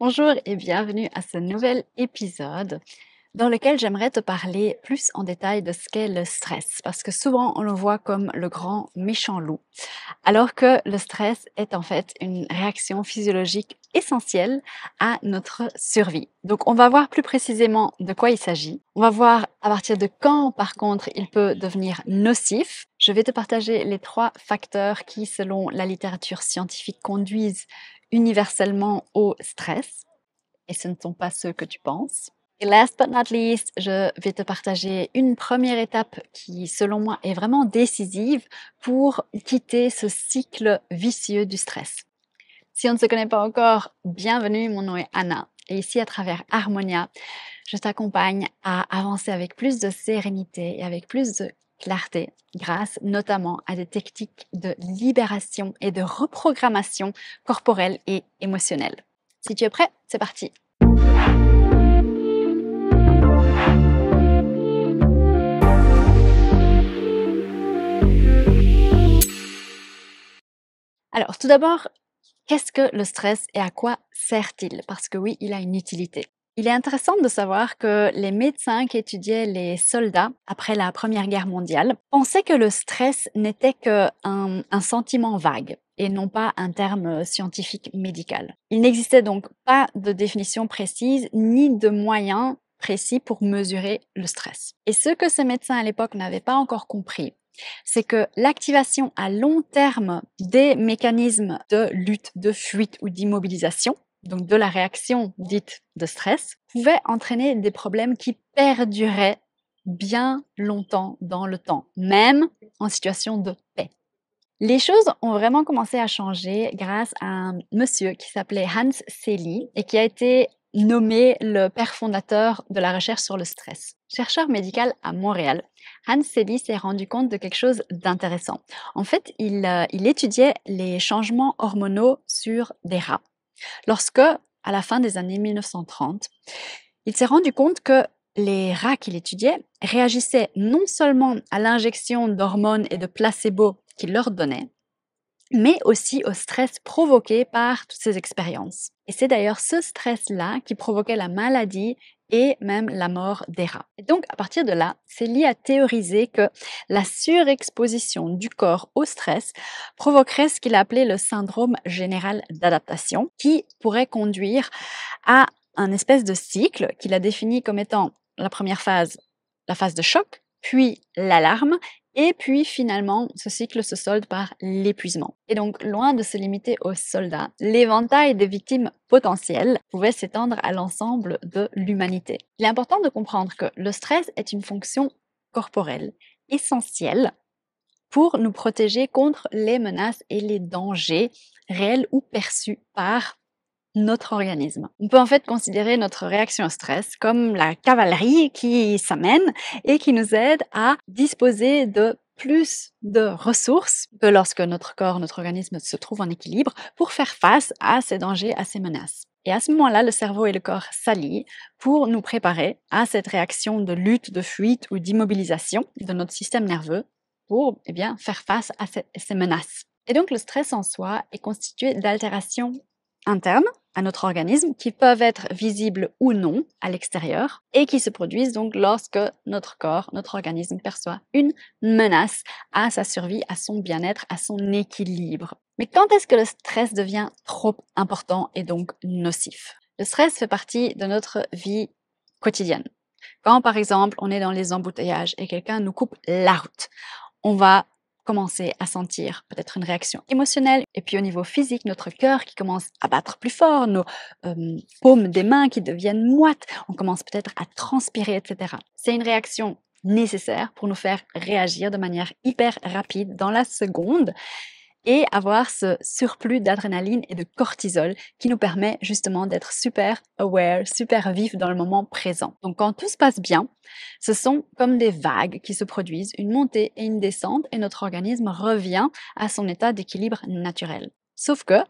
Bonjour et bienvenue à ce nouvel épisode dans lequel j'aimerais te parler plus en détail de ce qu'est le stress, parce que souvent on le voit comme le grand méchant loup, alors que le stress est en fait une réaction physiologique essentielle à notre survie. Donc on va voir plus précisément de quoi il s'agit, on va voir à partir de quand par contre il peut devenir nocif. Je vais te partager les trois facteurs qui, selon la littérature scientifique, conduisent universellement au stress, et ce ne sont pas ceux que tu penses. Et last but not least, je vais te partager une première étape qui, selon moi, est vraiment décisive pour quitter ce cycle vicieux du stress. Si on ne se connaît pas encore, bienvenue, mon nom est Anna. Et ici, à travers Harmonia, je t'accompagne à avancer avec plus de sérénité et avec plus de clarté grâce notamment à des techniques de libération et de reprogrammation corporelle et émotionnelle. Si tu es prêt, c'est parti. Alors, tout d'abord, qu'est-ce que le stress et à quoi sert-il Parce que oui, il a une utilité. Il est intéressant de savoir que les médecins qui étudiaient les soldats après la Première Guerre mondiale pensaient que le stress n'était qu'un un sentiment vague et non pas un terme scientifique médical. Il n'existait donc pas de définition précise ni de moyens précis pour mesurer le stress. Et ce que ces médecins à l'époque n'avaient pas encore compris, c'est que l'activation à long terme des mécanismes de lutte, de fuite ou d'immobilisation donc de la réaction dite de stress, pouvait entraîner des problèmes qui perduraient bien longtemps dans le temps, même en situation de paix. Les choses ont vraiment commencé à changer grâce à un monsieur qui s'appelait Hans Sely et qui a été nommé le père fondateur de la recherche sur le stress. Chercheur médical à Montréal, Hans Sely s'est rendu compte de quelque chose d'intéressant. En fait, il, euh, il étudiait les changements hormonaux sur des rats lorsque, à la fin des années 1930, il s'est rendu compte que les rats qu'il étudiait réagissaient non seulement à l'injection d'hormones et de placebos qu'il leur donnait, mais aussi au stress provoqué par toutes ces expériences. Et c'est d'ailleurs ce stress-là qui provoquait la maladie et même la mort des rats. donc à partir de là, Célie a théorisé que la surexposition du corps au stress provoquerait ce qu'il a appelé le syndrome général d'adaptation qui pourrait conduire à un espèce de cycle qu'il a défini comme étant la première phase, la phase de choc, puis l'alarme et puis finalement, ce cycle se solde par l'épuisement. Et donc, loin de se limiter aux soldats, l'éventail des victimes potentielles pouvait s'étendre à l'ensemble de l'humanité. Il est important de comprendre que le stress est une fonction corporelle essentielle pour nous protéger contre les menaces et les dangers réels ou perçus par notre organisme. On peut en fait considérer notre réaction au stress comme la cavalerie qui s'amène et qui nous aide à disposer de plus de ressources que lorsque notre corps, notre organisme se trouve en équilibre pour faire face à ces dangers, à ces menaces. Et à ce moment-là, le cerveau et le corps s'allient pour nous préparer à cette réaction de lutte, de fuite ou d'immobilisation de notre système nerveux pour eh bien, faire face à ces, menaces. Et donc le stress en soi est constitué d'altérations internes à notre organisme qui peuvent être visibles ou non à l'extérieur et qui se produisent donc lorsque notre corps, notre organisme perçoit une menace à sa survie, à son bien-être, à son équilibre. Mais quand est-ce que le stress devient trop important et donc nocif Le stress fait partie de notre vie quotidienne. Quand par exemple on est dans les embouteillages et quelqu'un nous coupe la route, on va commencer à sentir peut-être une réaction émotionnelle. Et puis au niveau physique, notre cœur qui commence à battre plus fort, nos euh, paumes des mains qui deviennent moites, on commence peut-être à transpirer, etc. C'est une réaction nécessaire pour nous faire réagir de manière hyper rapide dans la seconde et avoir ce surplus d'adrénaline et de cortisol qui nous permet justement d'être super aware, super vif dans le moment présent. Donc quand tout se passe bien, ce sont comme des vagues qui se produisent, une montée et une descente et notre organisme revient à son état d'équilibre naturel. Sauf que,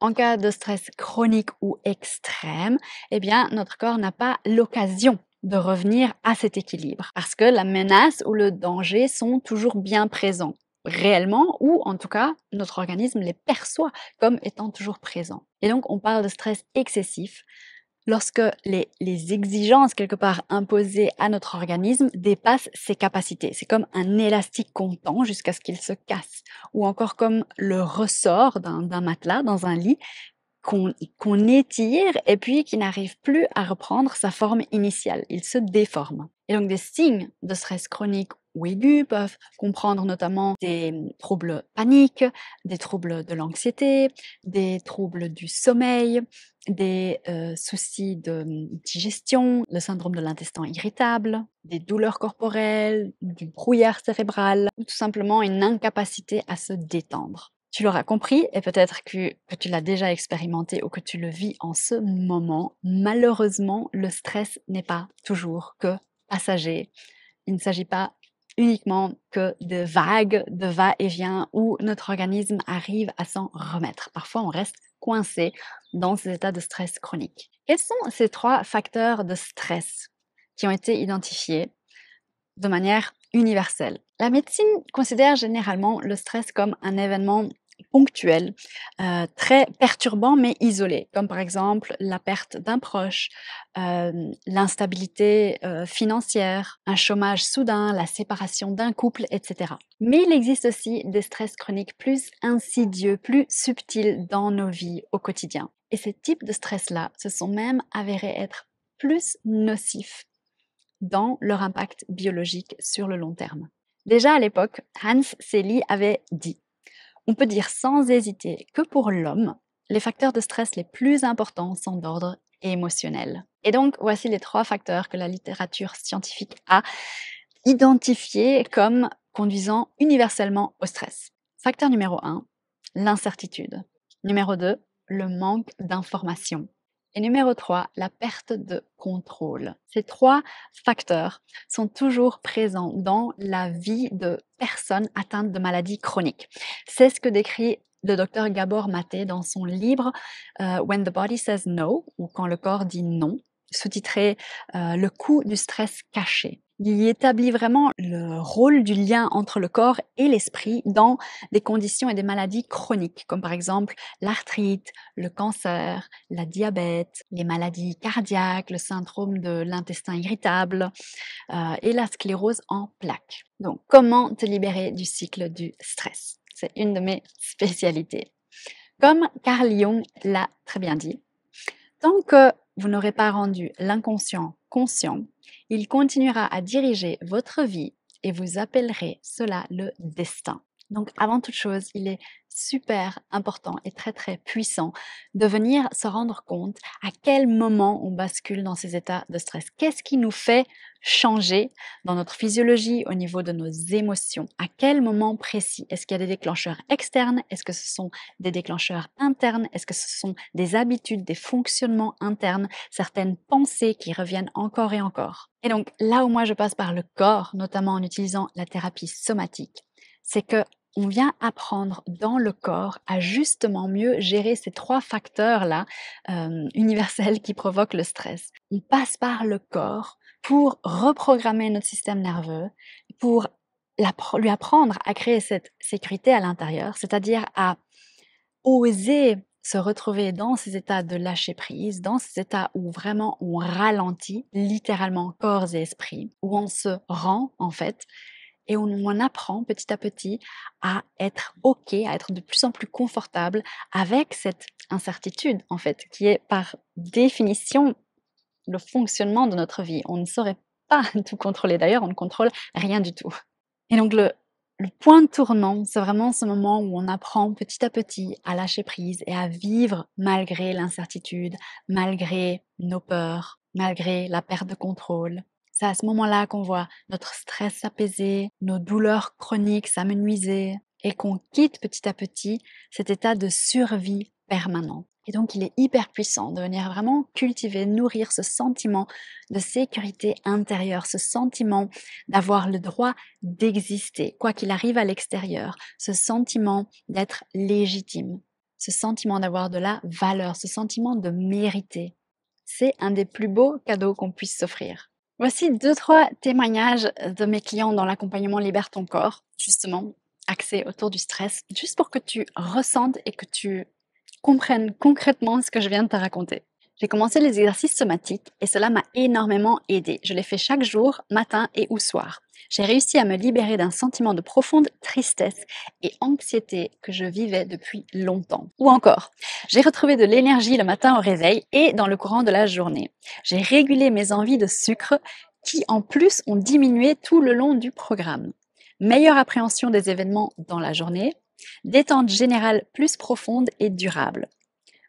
en cas de stress chronique ou extrême, eh bien, notre corps n'a pas l'occasion de revenir à cet équilibre parce que la menace ou le danger sont toujours bien présents réellement, ou en tout cas, notre organisme les perçoit comme étant toujours présents. Et donc, on parle de stress excessif lorsque les, exigences quelque part imposées à notre organisme dépassent ses capacités. C'est comme un élastique qu'on jusqu'à ce qu'il se casse, ou encore comme le ressort d'un matelas dans un lit qu'on étire et puis qui n'arrive plus à reprendre sa forme initiale. Il se déforme. Et donc des signes de stress chronique ou aigu peuvent comprendre notamment des mmh, troubles paniques, des troubles de l'anxiété, des troubles du sommeil, des euh, soucis de mmh, digestion, le syndrome de l'intestin irritable, des douleurs corporelles, du brouillard cérébral ou tout simplement une incapacité à se détendre. Tu l'auras compris et peut-être que, que tu l'as déjà expérimenté ou que tu le vis en ce moment. Malheureusement, le stress n'est pas toujours que passager. Il ne s'agit pas uniquement que de vagues de va-et-vient où notre organisme arrive à s'en remettre. Parfois, on reste coincé dans ces états de stress chronique. Quels sont ces trois facteurs de stress qui ont été identifiés de manière universelle La médecine considère généralement le stress comme un événement ponctuels, euh, très perturbants mais isolés, comme par exemple la perte d'un proche, euh, l'instabilité euh, financière, un chômage soudain, la séparation d'un couple, etc. Mais il existe aussi des stress chroniques plus insidieux, plus subtils dans nos vies au quotidien. Et ces types de stress-là se sont même avérés être plus nocifs dans leur impact biologique sur le long terme. Déjà à l'époque, Hans Sely avait dit on peut dire sans hésiter que pour l'homme, les facteurs de stress les plus importants sont d'ordre émotionnel. Et donc, voici les trois facteurs que la littérature scientifique a identifiés comme conduisant universellement au stress. Facteur numéro 1, l'incertitude. Numéro 2, le manque d'information. Et numéro 3, la perte de contrôle. Ces trois facteurs sont toujours présents dans la vie de personnes atteintes de maladies chroniques. C'est ce que décrit le docteur Gabor Maté dans son livre euh, When the Body Says No ou Quand le corps dit non, sous-titré euh, Le coût du stress caché. Il établit vraiment le rôle du lien entre le corps et l'esprit dans des conditions et des maladies chroniques, comme par exemple l'arthrite, le cancer, la diabète, les maladies cardiaques, le syndrome de l'intestin irritable euh, et la sclérose en plaques. Donc, comment te libérer du cycle du stress C'est une de mes spécialités. Comme Carl Jung l'a très bien dit, tant que vous n'aurez pas rendu l'inconscient conscient, il continuera à diriger votre vie et vous appellerez cela le destin. Donc avant toute chose, il est super important et très très puissant de venir se rendre compte à quel moment on bascule dans ces états de stress. Qu'est-ce qui nous fait changer dans notre physiologie au niveau de nos émotions À quel moment précis Est-ce qu'il y a des déclencheurs externes Est-ce que ce sont des déclencheurs internes Est-ce que ce sont des habitudes, des fonctionnements internes, certaines pensées qui reviennent encore et encore Et donc là où moi je passe par le corps, notamment en utilisant la thérapie somatique, c'est que on vient apprendre dans le corps à justement mieux gérer ces trois facteurs-là euh, universels qui provoquent le stress. On passe par le corps pour reprogrammer notre système nerveux, pour lui apprendre à créer cette sécurité à l'intérieur, c'est-à-dire à oser se retrouver dans ces états de lâcher prise, dans ces états où vraiment on ralentit littéralement corps et esprit, où on se rend en fait et on, apprend petit à petit à être OK, à être de plus en plus confortable avec cette incertitude, en fait, qui est par définition le fonctionnement de notre vie. On ne saurait pas tout contrôler. D'ailleurs, on ne contrôle rien du tout. Et donc, le point de tournant, c'est vraiment ce moment où on apprend petit à petit à lâcher prise et à vivre malgré l'incertitude, malgré nos peurs, malgré la perte de contrôle, c'est à ce moment-là qu'on voit notre stress s'apaiser, nos douleurs chroniques s'amenuiser et qu'on quitte petit à petit cet état de survie permanent. Et donc, il est hyper puissant de venir vraiment cultiver, nourrir ce sentiment de sécurité intérieure, ce sentiment d'avoir le droit d'exister, quoi qu'il arrive à l'extérieur, ce sentiment d'être légitime, ce sentiment d'avoir de la valeur, ce sentiment de mériter. C'est un des plus beaux cadeaux qu'on puisse s'offrir. Voici deux, trois témoignages de mes clients dans l'accompagnement Libère ton corps, justement, axé autour du stress, juste pour que tu ressentes et que tu comprennes concrètement ce que je viens de te raconter. J'ai commencé les exercices somatiques et cela m'a énormément aidé. Je les fais chaque jour, matin et ou soir. J'ai réussi à me libérer d'un sentiment de profonde tristesse et anxiété que je vivais depuis longtemps. Ou encore, j'ai retrouvé de l'énergie le matin au réveil et dans le courant de la journée. J'ai régulé mes envies de sucre qui en plus ont diminué tout le long du programme. Meilleure appréhension des événements dans la journée, détente générale plus profonde et durable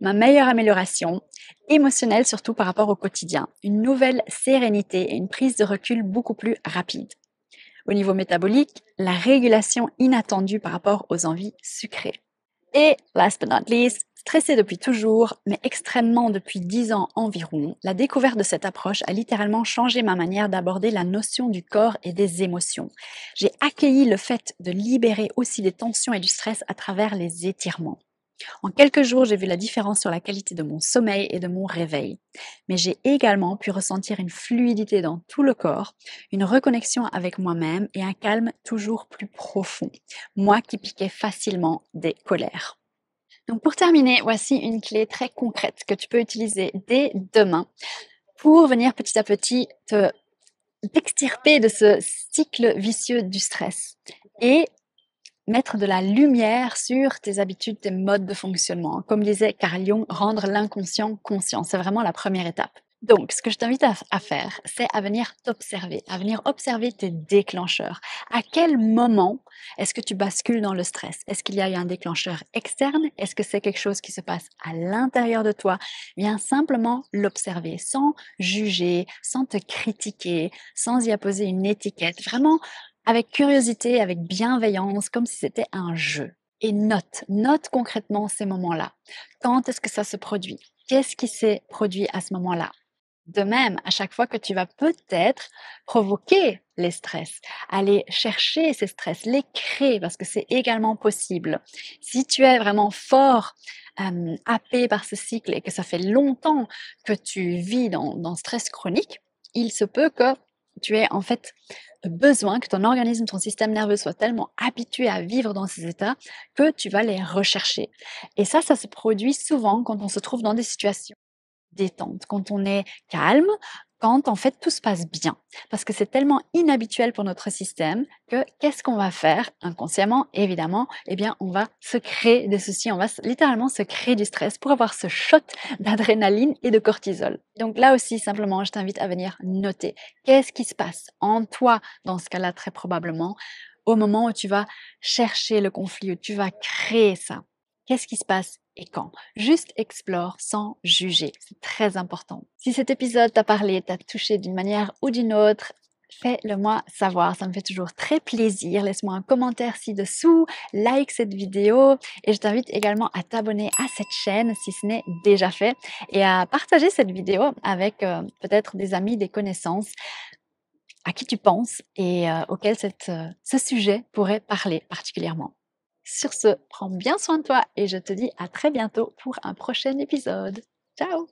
ma meilleure amélioration émotionnelle surtout par rapport au quotidien, une nouvelle sérénité et une prise de recul beaucoup plus rapide. Au niveau métabolique, la régulation inattendue par rapport aux envies sucrées. Et last but not least, stressée depuis toujours, mais extrêmement depuis 10 ans environ, la découverte de cette approche a littéralement changé ma manière d'aborder la notion du corps et des émotions. J'ai accueilli le fait de libérer aussi des tensions et du stress à travers les étirements. En quelques jours, j'ai vu la différence sur la qualité de mon sommeil et de mon réveil. Mais j'ai également pu ressentir une fluidité dans tout le corps, une reconnexion avec moi-même et un calme toujours plus profond. Moi qui piquais facilement des colères. Donc pour terminer, voici une clé très concrète que tu peux utiliser dès demain pour venir petit à petit te t'extirper de ce cycle vicieux du stress et mettre de la lumière sur tes habitudes, tes modes de fonctionnement. Comme disait Carl Jung, rendre l'inconscient conscient, c'est vraiment la première étape. Donc, ce que je t'invite à, faire, c'est à venir t'observer, à venir observer tes déclencheurs. À quel moment est-ce que tu bascules dans le stress Est-ce qu'il y a eu un déclencheur externe Est-ce que c'est quelque chose qui se passe à l'intérieur de toi Viens simplement l'observer, sans juger, sans te critiquer, sans y apposer une étiquette. Vraiment, avec curiosité, avec bienveillance, comme si c'était un jeu. Et note, note concrètement ces moments-là. Quand est-ce que ça se produit Qu'est-ce qui s'est produit à ce moment-là de même, à chaque fois que tu vas peut-être provoquer les stress, aller chercher ces stress, les créer, parce que c'est également possible. Si tu es vraiment fort, euh, happé par ce cycle et que ça fait longtemps que tu vis dans, dans stress chronique, il se peut que tu es en fait besoin que ton organisme, ton système nerveux soit tellement habitué à vivre dans ces états que tu vas les rechercher. Et ça, ça se produit souvent quand on se trouve dans des situations détente, quand on est calme, quand en fait tout se passe bien, parce que c'est tellement inhabituel pour notre système que qu'est-ce qu'on va faire inconsciemment Évidemment, eh bien, on va se créer des soucis, on va littéralement se créer du stress pour avoir ce shot d'adrénaline et de cortisol. Donc là aussi, simplement, je t'invite à venir noter qu'est-ce qui se passe en toi dans ce cas-là très probablement au moment où tu vas chercher le conflit, où tu vas créer ça. Qu'est-ce qui se passe et quand. Juste explore sans juger. C'est très important. Si cet épisode t'a parlé, t'a touché d'une manière ou d'une autre, fais-le moi savoir. Ça me fait toujours très plaisir. Laisse-moi un commentaire ci-dessous, like cette vidéo et je t'invite également à t'abonner à cette chaîne si ce n'est déjà fait et à partager cette vidéo avec euh, peut-être des amis, des connaissances à qui tu penses et euh, auxquels euh, ce sujet pourrait parler particulièrement. Sur ce, prends bien soin de toi et je te dis à très bientôt pour un prochain épisode. Ciao